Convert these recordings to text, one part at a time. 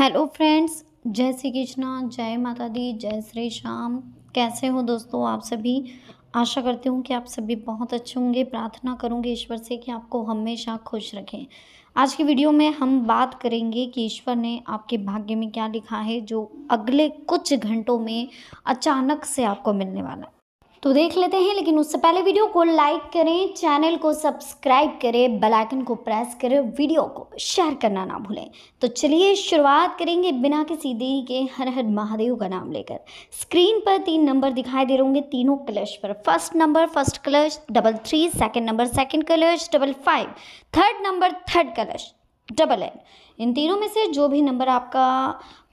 hello friends जय श्री कृष्णा जय माता दी जय श्री श्याम कैसे हो दोस्तों आप सभी आशा करती हूँ कि आप सभी बहुत अच्छे होंगे प्रार्थना करूँगी ईश्वर से कि आपको हमेशा खुश रखें आज की वीडियो में हम बात करेंगे कि ईश्वर ने आपके भाग्य में क्या लिखा है जो अगले कुछ घंटों में अचानक से आपको मिलने वाला है तो देख लेते हैं लेकिन उससे पहले वीडियो को लाइक करें चैनल को सब्सक्राइब करें बेल आइकन को प्रेस करें वीडियो को शेयर करना ना भूलें तो चलिए शुरुआत करेंगे बिना किसी देरी के हर हर महादेव का नाम लेकर स्क्रीन पर तीन नंबर दिखाई दे रहे होंगे तीनों कलश पर फर्स्ट नंबर फर्स्ट कलश double three second number second कलश double five third number third कलश डबल एन इन तीनों में से जो भी नंबर आपका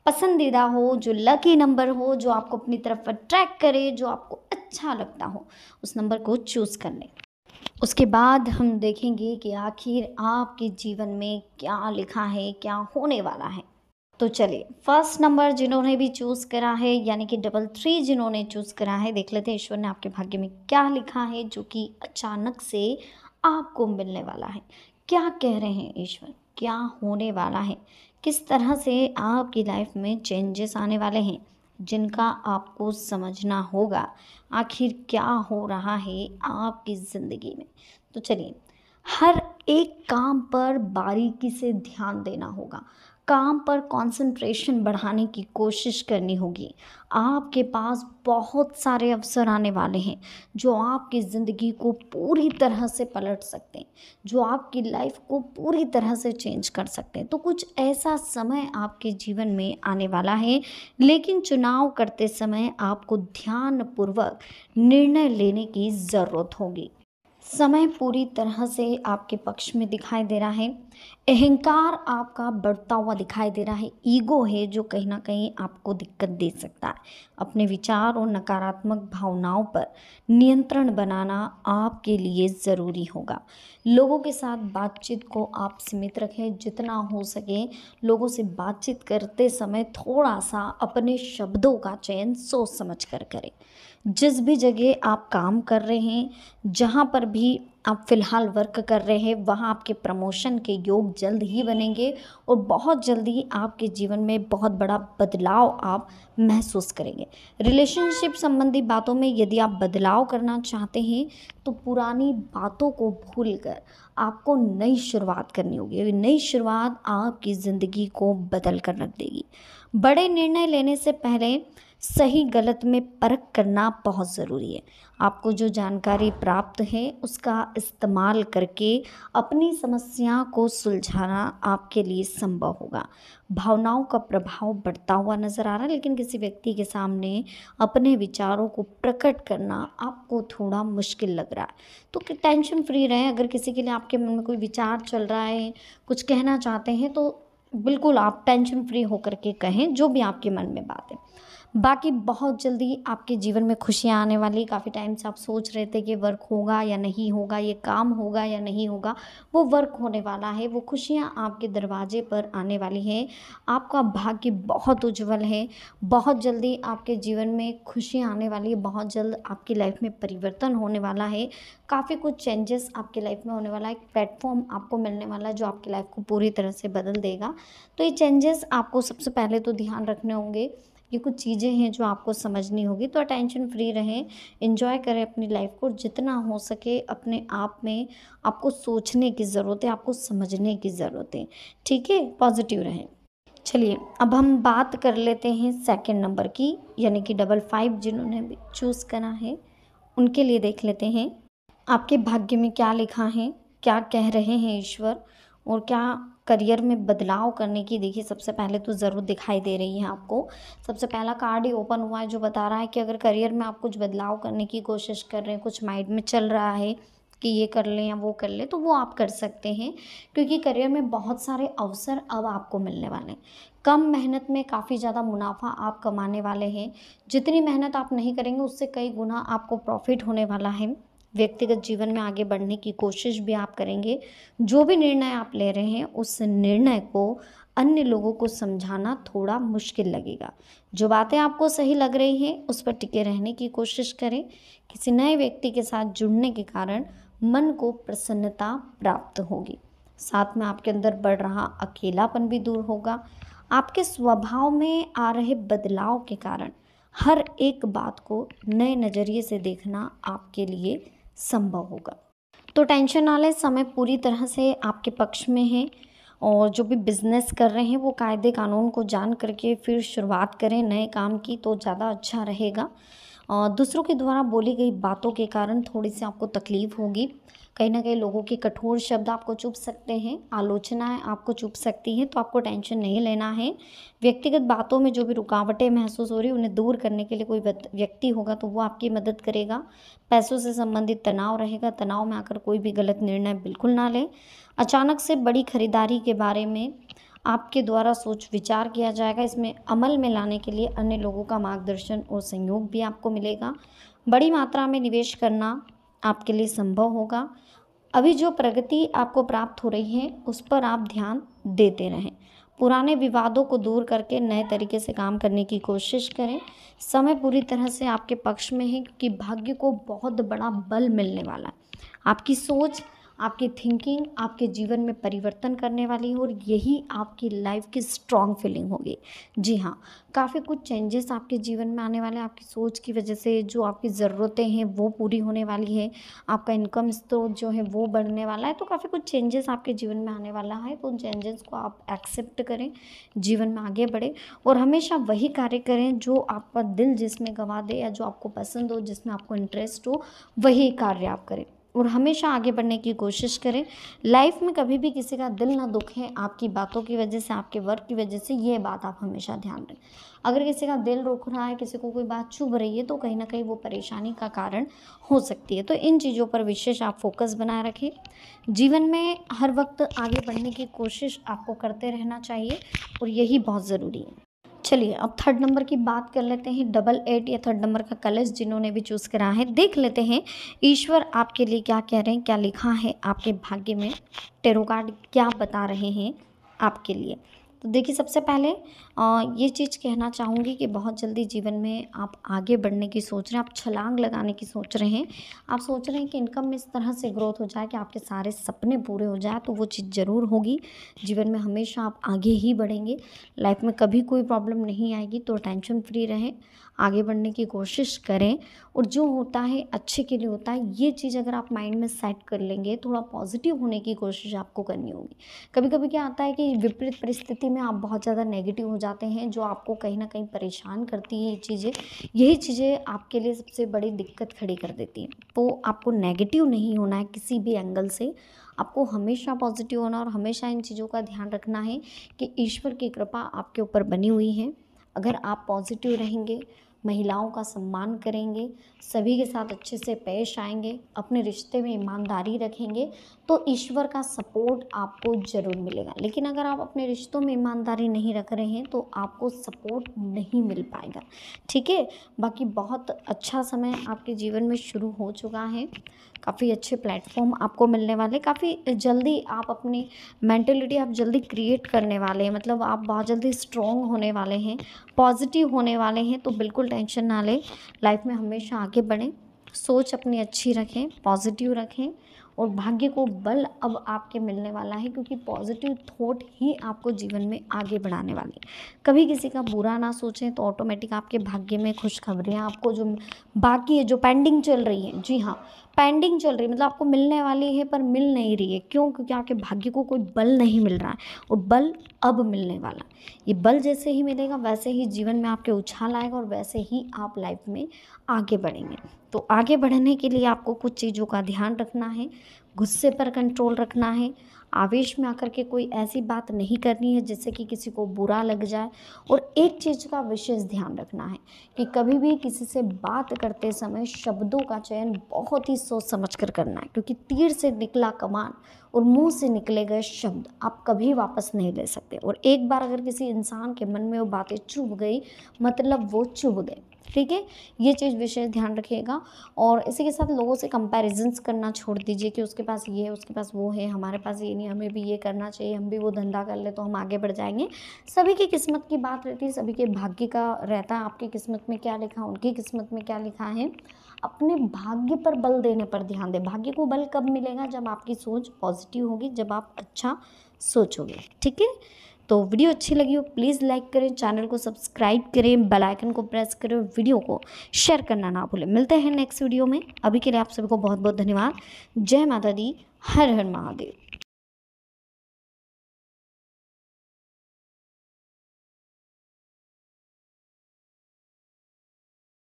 पसंदीदा हो जो लकी नंबर हो जो आपको अपनी तरफ अट्रैक्ट करे जो आपको अच्छा लगता हो उस नंबर को चूज़ कर लें उसके बाद हम देखेंगे कि आखिर आपके जीवन में क्या लिखा है क्या होने वाला है तो चलिए फर्स्ट नंबर जिन्होंने भी चूज़ करा है यानी कि डबल थ्री जिन्होंने चूज़ करा है देख लेते हैं ईश्वर ने आपके भाग्य में क्या लिखा है जो कि अचानक से आपको मिलने वाला है क्या कह रहे हैं ईश्वर क्या होने वाला है किस तरह से आपकी लाइफ में चेंजेस आने वाले हैं जिनका आपको समझना होगा आखिर क्या हो रहा है आपकी ज़िंदगी में तो चलिए हर एक काम पर बारीकी से ध्यान देना होगा काम पर कंसंट्रेशन बढ़ाने की कोशिश करनी होगी आपके पास बहुत सारे अवसर आने वाले हैं जो आपकी ज़िंदगी को पूरी तरह से पलट सकते हैं जो आपकी लाइफ को पूरी तरह से चेंज कर सकते हैं तो कुछ ऐसा समय आपके जीवन में आने वाला है लेकिन चुनाव करते समय आपको ध्यानपूर्वक निर्णय लेने की ज़रूरत होगी समय पूरी तरह से आपके पक्ष में दिखाई दे रहा है अहंकार आपका बढ़ता हुआ दिखाई दे रहा है ईगो है जो कहीं ना कहीं आपको दिक्कत दे सकता है अपने विचार और नकारात्मक भावनाओं पर नियंत्रण बनाना आपके लिए ज़रूरी होगा लोगों के साथ बातचीत को आप सीमित रखें जितना हो सके लोगों से बातचीत करते समय थोड़ा सा अपने शब्दों का चयन सोच समझ कर करें जिस भी जगह आप काम कर रहे हैं जहाँ पर भी आप फ़िलहाल वर्क कर रहे हैं वहाँ आपके प्रमोशन के योग जल्द ही बनेंगे और बहुत जल्दी आपके जीवन में बहुत बड़ा बदलाव आप महसूस करेंगे रिलेशनशिप संबंधी बातों में यदि आप बदलाव करना चाहते हैं तो पुरानी बातों को भूलकर आपको नई शुरुआत करनी होगी नई शुरुआत आपकी ज़िंदगी को बदल कर रख देगी बड़े निर्णय लेने से पहले सही गलत में परख करना बहुत ज़रूरी है आपको जो जानकारी प्राप्त है उसका इस्तेमाल करके अपनी समस्या को सुलझाना आपके लिए संभव होगा भावनाओं का प्रभाव बढ़ता हुआ नज़र आ रहा है लेकिन किसी व्यक्ति के सामने अपने विचारों को प्रकट करना आपको थोड़ा मुश्किल लग रहा है तो टेंशन फ्री रहें अगर किसी के लिए आपके मन में कोई विचार चल रहा है कुछ कहना चाहते हैं तो बिल्कुल आप टेंशन फ्री होकर के कहें जो भी आपके मन में बात है बाकी बहुत जल्दी आपके जीवन में खुशियाँ आने वाली काफ़ी टाइम से आप सोच रहे थे कि वर्क होगा या नहीं होगा ये काम होगा या नहीं होगा वो वर्क होने वाला है वो खुशियाँ आपके दरवाजे पर आने वाली हैं आपका भाग्य बहुत उज्जवल है बहुत जल्दी आपके जीवन में खुशियाँ आने वाली है बहुत जल्द आपकी लाइफ में परिवर्तन होने वाला है काफ़ी कुछ चेंजेस आपकी लाइफ में होने वाला है एक प्लेटफॉर्म आपको मिलने वाला है जो आपकी लाइफ को पूरी तरह से बदल देगा तो ये चेंजेस आपको सबसे पहले तो ध्यान रखने होंगे ये कुछ चीज़ें हैं जो आपको समझनी होगी तो अटेंशन फ्री रहें इंजॉय करें अपनी लाइफ को जितना हो सके अपने आप में आपको सोचने की ज़रूरत है आपको समझने की ज़रूरत है ठीक है पॉजिटिव रहें चलिए अब हम बात कर लेते हैं सेकंड नंबर की यानी कि डबल फाइव जिन्होंने चूज़ करा है उनके लिए देख लेते हैं आपके भाग्य में क्या लिखा है क्या कह रहे हैं ईश्वर और क्या करियर में बदलाव करने की देखिए सबसे पहले तो ज़रूर दिखाई दे रही है आपको सबसे पहला कार्ड ही ओपन हुआ है जो बता रहा है कि अगर करियर में आप कुछ बदलाव करने की कोशिश कर रहे हैं कुछ माइंड में चल रहा है कि ये कर लें या वो कर लें तो वो आप कर सकते हैं क्योंकि करियर में बहुत सारे अवसर अब आपको मिलने वाले हैं कम मेहनत में काफ़ी ज़्यादा मुनाफा आप कमाने वाले हैं जितनी मेहनत आप नहीं करेंगे उससे कई गुना आपको प्रॉफिट होने वाला है व्यक्तिगत जीवन में आगे बढ़ने की कोशिश भी आप करेंगे जो भी निर्णय आप ले रहे हैं उस निर्णय को अन्य लोगों को समझाना थोड़ा मुश्किल लगेगा जो बातें आपको सही लग रही हैं उस पर टिके रहने की कोशिश करें किसी नए व्यक्ति के साथ जुड़ने के कारण मन को प्रसन्नता प्राप्त होगी साथ में आपके अंदर बढ़ रहा अकेलापन भी दूर होगा आपके स्वभाव में आ रहे बदलाव के कारण हर एक बात को नए नज़रिए से देखना आपके लिए संभव होगा तो टेंशन वाले समय पूरी तरह से आपके पक्ष में है और जो भी बिज़नेस कर रहे हैं वो कायदे कानून को जान करके फिर शुरुआत करें नए काम की तो ज़्यादा अच्छा रहेगा दूसरों के द्वारा बोली गई बातों के कारण थोड़ी सी आपको तकलीफ़ होगी कहीं ना कहीं लोगों के कठोर शब्द आपको चुप सकते हैं आलोचनाएं आपको चुप सकती है तो आपको टेंशन नहीं लेना है व्यक्तिगत बातों में जो भी रुकावटें महसूस हो रही उन्हें दूर करने के लिए कोई व्यक्ति होगा तो वो आपकी मदद करेगा पैसों से संबंधित तनाव रहेगा तनाव में आकर कोई भी गलत निर्णय बिल्कुल ना लें अचानक से बड़ी खरीदारी के बारे में आपके द्वारा सोच विचार किया जाएगा इसमें अमल में लाने के लिए अन्य लोगों का मार्गदर्शन और सहयोग भी आपको मिलेगा बड़ी मात्रा में निवेश करना आपके लिए संभव होगा अभी जो प्रगति आपको प्राप्त हो रही है उस पर आप ध्यान देते रहें पुराने विवादों को दूर करके नए तरीके से काम करने की कोशिश करें समय पूरी तरह से आपके पक्ष में है क्योंकि भाग्य को बहुत बड़ा बल मिलने वाला है आपकी सोच आपकी थिंकिंग आपके जीवन में परिवर्तन करने वाली है और यही आपकी लाइफ की स्ट्रॉन्ग फीलिंग होगी जी हाँ काफ़ी कुछ चेंजेस आपके जीवन में आने वाले हैं आपकी सोच की वजह से जो आपकी ज़रूरतें हैं वो पूरी होने वाली है आपका इनकम स्रोत तो जो है वो बढ़ने वाला है तो काफ़ी कुछ चेंजेस आपके जीवन में आने वाला है तो उन चेंजेस को आप एक्सेप्ट करें जीवन में आगे बढ़ें और हमेशा वही कार्य करें जो आपका दिल जिसमें गवा दे या जो आपको पसंद हो जिसमें आपको इंटरेस्ट हो वही कार्य आप करें और हमेशा आगे बढ़ने की कोशिश करें लाइफ में कभी भी किसी का दिल ना दुखे आपकी बातों की वजह से आपके वर्क की वजह से ये बात आप हमेशा ध्यान रखें अगर किसी का दिल रुक रहा है किसी को कोई बात चुभ रही है तो कहीं ना कहीं वो परेशानी का कारण हो सकती है तो इन चीज़ों पर विशेष आप फोकस बनाए रखें जीवन में हर वक्त आगे बढ़ने की कोशिश आपको करते रहना चाहिए और यही बहुत ज़रूरी है चलिए अब थर्ड नंबर की बात कर लेते हैं डबल एट या थर्ड नंबर का कलर्स जिन्होंने भी चूज़ करा है देख लेते हैं ईश्वर आपके लिए क्या कह रहे हैं क्या लिखा है आपके भाग्य में टेरोकार्ड क्या बता रहे हैं आपके लिए तो देखिए सबसे पहले ये चीज़ कहना चाहूँगी कि बहुत जल्दी जीवन में आप आगे बढ़ने की सोच रहे हैं आप छलांग लगाने की सोच रहे हैं आप सोच रहे हैं कि इनकम में इस तरह से ग्रोथ हो जाए कि आपके सारे सपने पूरे हो जाए तो वो चीज़ ज़रूर होगी जीवन में हमेशा आप आगे ही बढ़ेंगे लाइफ में कभी कोई प्रॉब्लम नहीं आएगी तो टेंशन फ्री रहें आगे बढ़ने की कोशिश करें और जो होता है अच्छे के लिए होता है ये चीज़ अगर आप माइंड में सेट कर लेंगे थोड़ा पॉजिटिव होने की कोशिश आपको करनी होगी कभी कभी क्या आता है कि विपरीत परिस्थिति में आप बहुत ज़्यादा नेगेटिव हो जाते हैं जो आपको कहीं ना कहीं परेशान करती है ये चीज़ें यही चीज़ें आपके लिए सबसे बड़ी दिक्कत खड़ी कर देती हैं तो आपको नेगेटिव नहीं होना है किसी भी एंगल से आपको हमेशा पॉजिटिव होना और हमेशा इन चीज़ों का ध्यान रखना है कि ईश्वर की कृपा आपके ऊपर बनी हुई है अगर आप पॉजिटिव रहेंगे महिलाओं का सम्मान करेंगे सभी के साथ अच्छे से पेश आएंगे अपने रिश्ते में ईमानदारी रखेंगे तो ईश्वर का सपोर्ट आपको ज़रूर मिलेगा लेकिन अगर आप अपने रिश्तों में ईमानदारी नहीं रख रहे हैं तो आपको सपोर्ट नहीं मिल पाएगा ठीक है बाकी बहुत अच्छा समय आपके जीवन में शुरू हो चुका है काफ़ी अच्छे प्लेटफॉर्म आपको मिलने वाले काफ़ी जल्दी आप अपनी मैंटेलिटी आप जल्दी क्रिएट करने वाले हैं मतलब आप बहुत जल्दी स्ट्रॉन्ग होने वाले हैं पॉजिटिव होने वाले हैं तो बिल्कुल टेंशन ना लें लाइफ में हमेशा आगे बढ़ें सोच अपनी अच्छी रखें पॉजिटिव रखें और भाग्य को बल अब आपके मिलने वाला है क्योंकि पॉजिटिव थॉट ही आपको जीवन में आगे बढ़ाने वाली कभी किसी का बुरा ना सोचें तो ऑटोमेटिक आपके भाग्य में खुशखबरियाँ आपको जो बाकी है जो पेंडिंग चल रही है जी हाँ पेंडिंग चल रही है मतलब आपको मिलने वाली है पर मिल नहीं रही है क्यों क्योंकि आपके भाग्य को कोई बल नहीं मिल रहा है और बल अब मिलने वाला ये बल जैसे ही मिलेगा वैसे ही जीवन में आपके उछाल आएगा और वैसे ही आप लाइफ में आगे बढ़ेंगे तो आगे बढ़ने के लिए आपको कुछ चीज़ों का ध्यान रखना है गुस्से पर कंट्रोल रखना है आवेश में आकर के कोई ऐसी बात नहीं करनी है जिससे कि किसी को बुरा लग जाए और एक चीज़ का विशेष ध्यान रखना है कि कभी भी किसी से बात करते समय शब्दों का चयन बहुत ही सोच समझ कर करना है क्योंकि तीर से निकला कमान और मुंह से निकले गए शब्द आप कभी वापस नहीं ले सकते और एक बार अगर किसी इंसान के मन में वो बातें चुभ गई मतलब वो चुभ गए ठीक है ये चीज़ विशेष ध्यान रखिएगा और इसी के साथ लोगों से कंपैरिजन्स करना छोड़ दीजिए कि उसके पास ये है उसके पास वो है हमारे पास ये नहीं हमें भी ये करना चाहिए हम भी वो धंधा कर ले तो हम आगे बढ़ जाएंगे सभी की किस्मत की बात रहती है सभी के भाग्य का रहता है आपकी किस्मत में क्या लिखा उनकी किस्मत में क्या लिखा है अपने भाग्य पर बल देने पर ध्यान दें भाग्य को बल कब मिलेगा जब आपकी सोच पॉजिटिव होगी जब आप अच्छा सोचोगे ठीक है तो वीडियो अच्छी लगी हो प्लीज़ लाइक करें चैनल को सब्सक्राइब करें बेल आइकन को प्रेस करें वीडियो को शेयर करना ना भूलें मिलते हैं नेक्स्ट वीडियो में अभी के लिए आप सभी को बहुत बहुत धन्यवाद जय माता दी हर हर महादेव